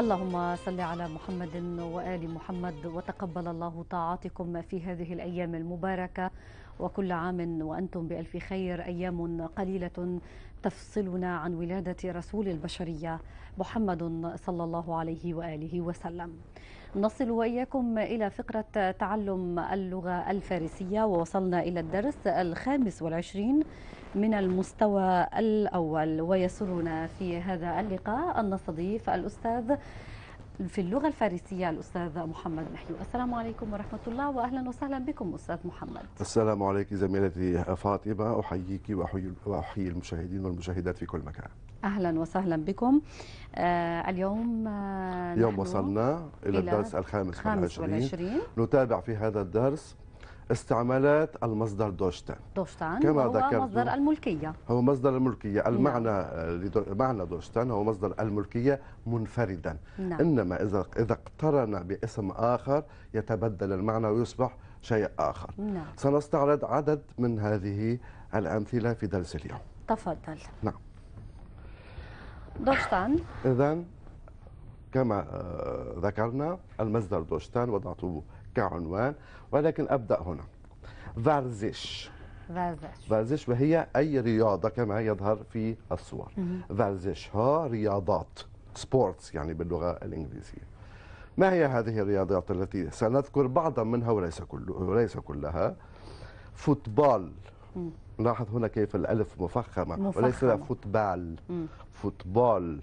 اللهم صل على محمد وآل محمد وتقبل الله طاعاتكم في هذه الأيام المباركة وكل عام وأنتم بألف خير أيام قليلة تفصلنا عن ولادة رسول البشرية محمد صلى الله عليه وآله وسلم نصل وإياكم إلى فقرة تعلم اللغة الفارسية ووصلنا إلى الدرس الخامس والعشرين من المستوى الأول ويسرنا في هذا اللقاء أن نستضيف الأستاذ في اللغة الفارسية الأستاذ محمد محيو السلام عليكم ورحمة الله وأهلا وسهلا بكم أستاذ محمد السلام عليك زميلتي فاطمة أحييك وأحيي المشاهدين والمشاهدات في كل مكان أهلا وسهلا بكم آه اليوم آه يوم وصلنا إلى, إلى الدرس الخامس والعشرين نتابع في هذا الدرس استعمالات المصدر دوشتان دوشتان كما هو مصدر الملكية هو مصدر الملكية نعم. المعنى نعم. معنى دوشتان هو مصدر الملكية منفردا نعم. إنما إذا إذا اقترن باسم آخر يتبدل المعنى ويصبح شيء آخر نعم. سنستعرض عدد من هذه الأمثلة في درس اليوم تفضل نعم دوشتان إذا كما آه، ذكرنا المصدر دوشتان وضعته كعنوان ولكن أبدأ هنا فارزيش فارزيش وهي أي رياضة كما يظهر في الصور فارزيش ها رياضات سبورتس يعني باللغة الإنجليزية ما هي هذه الرياضات التي سنذكر بعضا منها وليس كله وليس كلها فوتبال لاحظ هنا كيف الألف مفخمة, مفخمة. وليس فوتبال فوتبال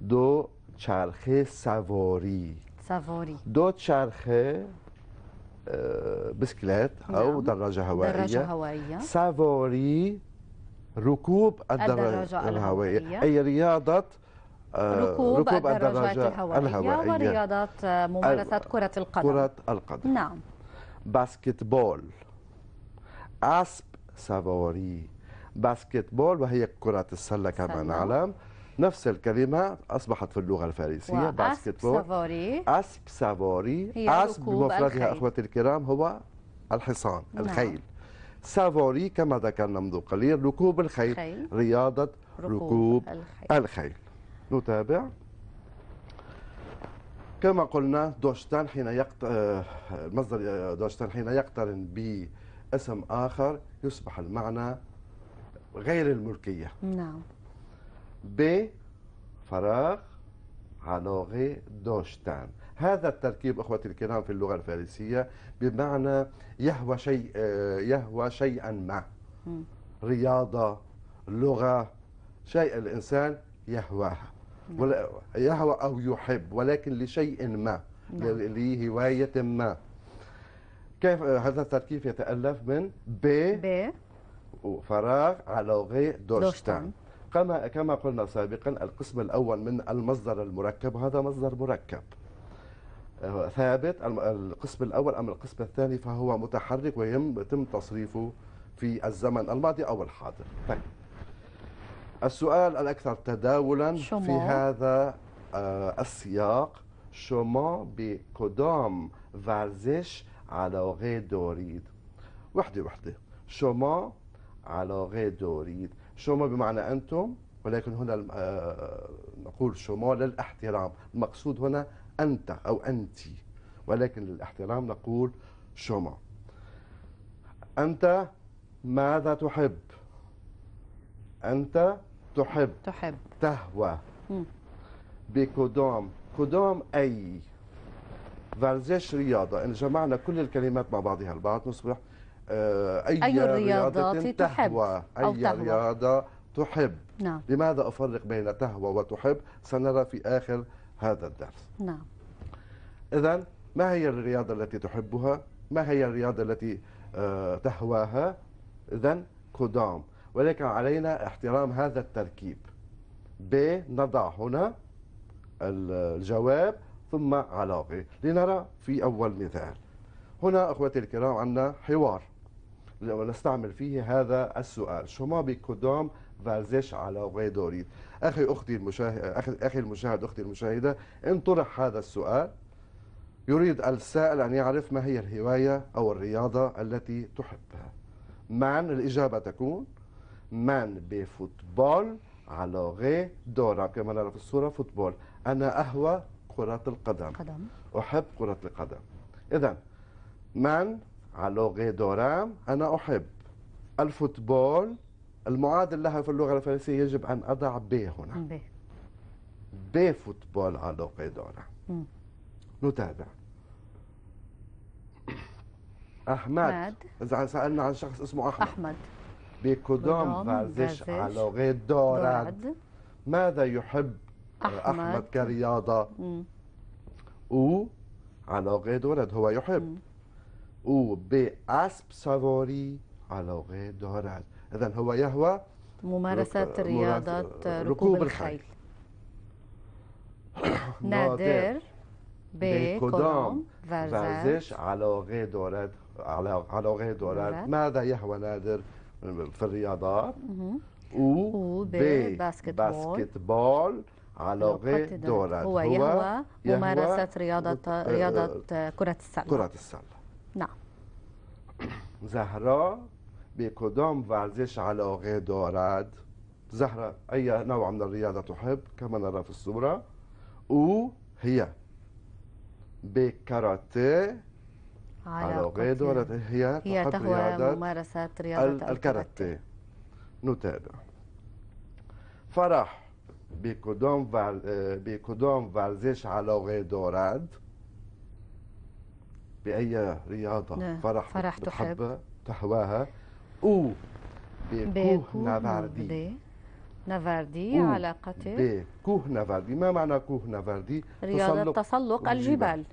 دو تشارخي سافوري سافوري دوتشارخه آه، بسكليت او نعم. دراجه هوائيه دراجه هوائيه سافوري ركوب الدراجه الهوائيه, الهوائية. اي رياضه آه، ركوب, ركوب الدراجات الهوائية, الهوائية ورياضات آه، ممارسة كرة القدم كرة القدم نعم باسكت بول أسب سافوري باسكت بول وهي كرة السلة كما نعلم نفس الكلمة أصبحت في اللغة الفارسية باسكت بول سافوري أسب سافوري أسب بمفردها أخوتي الكرام هو الحصان نعم. الخيل سافوري كما ذكرنا منذ قليل ركوب الخيل خيل. رياضة ركوب, ركوب الخيل. الخيل نتابع كما قلنا دوشتان حين يقت... آه، مصدر آه، دوشتان حين يقترن باسم آخر يصبح المعنى غير الملكية نعم ب فراغ علاقة داشتن هذا التركيب اخوتي الكرام في اللغه الفارسيه بمعنى يهوى شيء آه، يهوى شيئا ما رياضه لغه شيء الانسان يهواها نعم. يهوى او يحب ولكن لشيء ما نعم. لهوايه ما كيف آه، هذا التركيب يتالف من ب ب فراغ علاقه دوشتان كما كما قلنا سابقا القسم الاول من المصدر المركب هذا مصدر مركب آه، ثابت القسم الاول اما القسم الثاني فهو متحرك ويتم تصريفه في الزمن الماضي او الحاضر طيب السؤال الاكثر تداولا في هذا آه، السياق شما بكدام ورزش علاقه دارید وحده وحده شما علاقه دارید شوما بمعنى أنتم ولكن هنا آه، نقول شوما للاحترام المقصود هنا أنت أو أنت ولكن للاحترام نقول شوما أنت ماذا تحب أنت تحب تحب تهوى بكودوم كودوم أي فالزيش رياضة إن جمعنا كل الكلمات مع بعضها البعض نصبح آه، أي, أي رياضة, رياضة تحب تهوى أو أي تهوى. رياضة تحب نعم. لماذا أفرق بين تهوى وتحب سنرى في آخر هذا الدرس نعم إذا ما هي الرياضة التي تحبها ما هي الرياضة التي آه، تهواها إذا كودام ولكن علينا احترام هذا التركيب ب نضع هنا الجواب ثم علاقة لنرى في أول مثال هنا أخوتي الكرام عندنا حوار ونستعمل فيه هذا السؤال شما بكدام فازيش على غيدوريت اخي اختي المشاهد اخي المشاهد اختي المشاهده ان طرح هذا السؤال يريد السائل ان يعرف ما هي الهوايه او الرياضه التي تحبها من الاجابه تكون من بفوتبول على غي كما نرى في الصوره فوتبول انا اهوى كره القدم قدم. احب كره القدم اذا من علاقة دارم أنا أحب الفوتبول المعادل لها في اللغة الفرنسية يجب أن أضع ب هنا ب ب فوتبول علاقة دورام نتابع أحمد إذا سألنا عن شخص اسمه أحمد أحمد بكدام فازش علاقة دارد ماذا يحب أحمد, أحمد كرياضة مم. و علاقة دارد هو يحب مم. او به اسب سواری علاقه دارد اذا هو يهوى ممارسة رك... رياضة ركوب, ركوب الخيل نادر به کدام ورزش علاقه دارد علاقه دارد ماذا يهوى نادر في الرياضات او به باسکتبال علاقه دارد هو يهوى ممارسة اه، رياضة رياضة كرة السلة كرة السلة نعم زهرا به کدام ورزش علاقه دارد زهرا أي نوع من الرياضة تحب كما نرى في الصورة أو هي کاراته علاقة دارد هي هي تهوى ممارسات رياضة الكاراتيه نتابع فرح اه، کدام ورزش علاقه دارد باي رياضه نعم. فرح, فرح تحب تحواها او بكوه نافاردي نافاردي علاقة بكوه نافاردي ما معنى كوه نافاردي رياضة تسلق, تسلق الجبال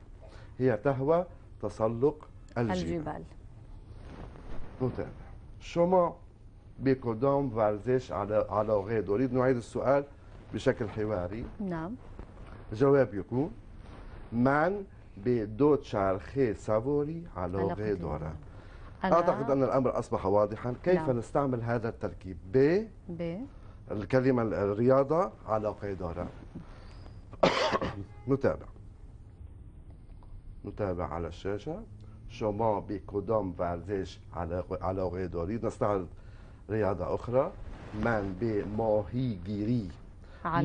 هي تهوى تسلق الجبال, الجبال. نتابع شما بقدام فارزيش على على غد أريد نعيد السؤال بشكل حواري نعم جواب يكون من به دو چرخه سواری علاقة دوران أعتقد أن الأمر أصبح واضحا كيف لا. نعم. نستعمل هذا التركيب ب ب الكلمة الرياضة علاقة دوران نتابع نتابع على الشاشة شما بكدام ورزش علاقه دارید نستعرض رياضة أخرى من گیری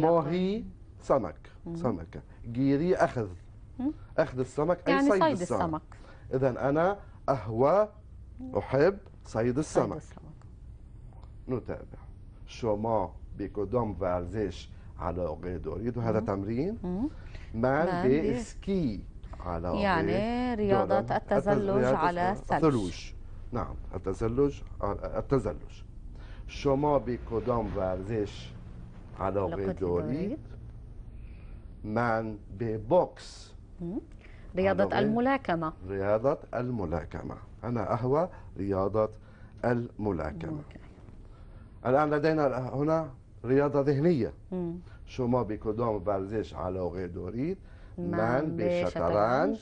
ماهی سمك سمكة جيري أخذ اخذ السمك اي يعني صيد, صيد السمك, السمك. اذا انا اهوى احب صيد السمك, صيد السمك. نتابع شوما بيكودوم فالزيش على غيد اريد وهذا تمرين مان اسكي على يعني رياضة التزلج على الثلج الثلوج نعم التزلج التزلج شما بكدام على علاقه دارید مان بي بوكس رياضة إيه؟ الملاكمة رياضة الملاكمة أنا أهوى رياضة الملاكمة الآن لدينا هنا رياضة ذهنية مم. شما بکدام ورزش على دارید دوريد من به على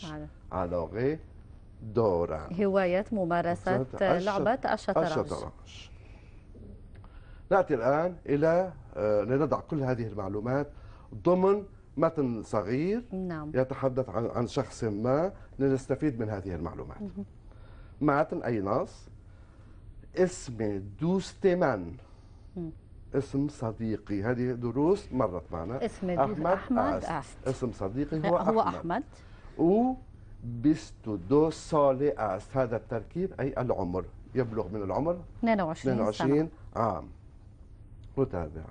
علاقه دارم هواية ممارسة لعبة الشطرنج نأتي الآن إلى آه، لنضع كل هذه المعلومات ضمن متن صغير نعم. يتحدث عن عن شخص ما لنستفيد من هذه المعلومات متن أي نص اسم دوستمان اسم صديقي هذه دروس مرت معنا اسم أحمد, أحمد أست. اسم صديقي هو, هو أحمد, أحمد. و بيستو سالي أست هذا التركيب أي العمر يبلغ من العمر 22, 22 سنة. عام متابع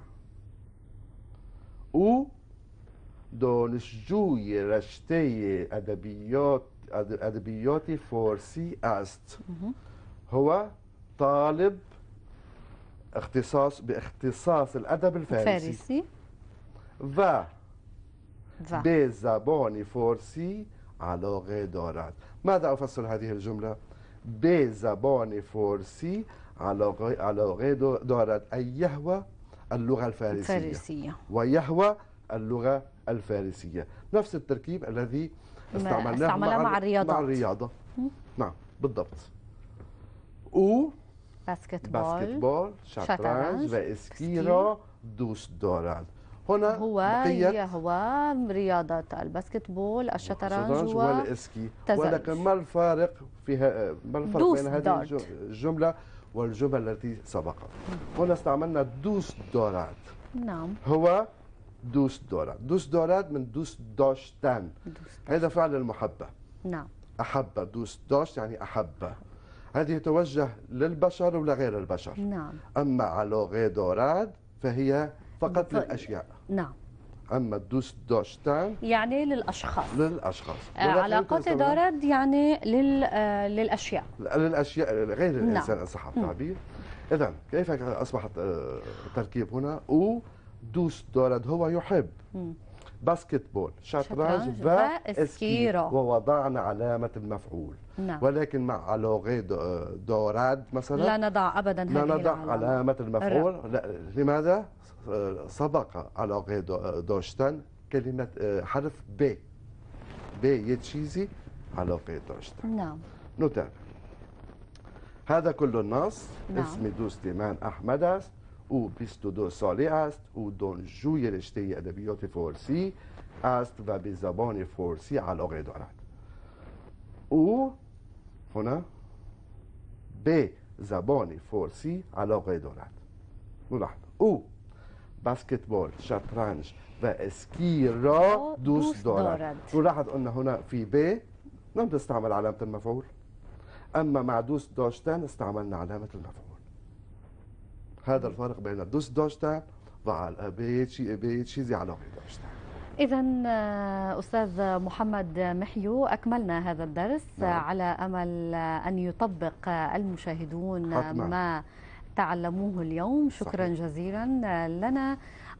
و دانشجوی رشته ادبیات ادبیات فارسی است هو طالب اختصاص باختصاص الادب الفارسي و به زبان فارسی علاقه دارد ماذا افصل هذه الجمله به زبان فارسی علاقه علاقه دارد اي يهوى اللغه الفارسيه ويهوى اللغه الفارسية نفس التركيب الذي استعملناه مع, مع الرياضة مع الرياضة نعم بالضبط و باسكتبول بول شطرنج واسكيرا دوش دوران هنا هو هي هو رياضة الباسكتبول الشطرنج والاسكي ولكن ما الفارق فيها ما الفرق بين هذه الجملة والجمل التي سبقت هنا استعملنا دوس دورات نعم هو دوس دورا دوس دورا من دوس داشتن دوس هذا فعل المحبة نعم أحب دوس داشت يعني أحب هذه توجه للبشر ولغير البشر نعم أما على غيدوراد فهي فقط للأشياء نعم اما دوس دوشتان يعني للاشخاص للاشخاص آه، علاقات دارد يعني لل آه، للاشياء للاشياء غير الانسان نعم. ان صح نعم. التعبير اذا كيف أصبحت التركيب آه، هنا أو دوس دارد هو يحب باسكتبول شطرنج واسكيرة ووضعنا علامة المفعول نعم. ولكن مع علاقة دوراد مثلا لا نضع أبدا هذه لا نضع العلامة. علامة المفعول لا. لماذا؟ سبق علاقة دوشتن كلمة حرف ب ب يتشيزي علاقة دوشتن نعم نتابع هذا كل النص نعم. اسمي دوستيمان أحمد است او 22 ساله است او دانشجوی رشته ادبیات فارسی است و به زبان فارسی علاقه دارد او هنا به زبان فارسی علاقه دارد نلحن. او بسکتبال، شطرنج و اسکی را دوست دارد راحت ان هنا في ب لم تستعمل علامت المفعول اما مع دوست داشتن استعملنا علامه المفعول هذا الفارق بين دوسدوشتاين مع الابيتشي ابيتشي زي على دوشتاين إذا آه، أستاذ محمد محيو أكملنا هذا الدرس نعم. على أمل آه، أن يطبق آه، المشاهدون حتما. ما تعلموه اليوم شكرا صحيح. جزيلا لنا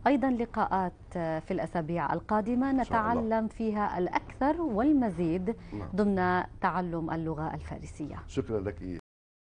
أيضا لقاءات في الأسابيع القادمة نتعلم فيها الأكثر والمزيد نعم. ضمن تعلم اللغة الفارسية شكرا لك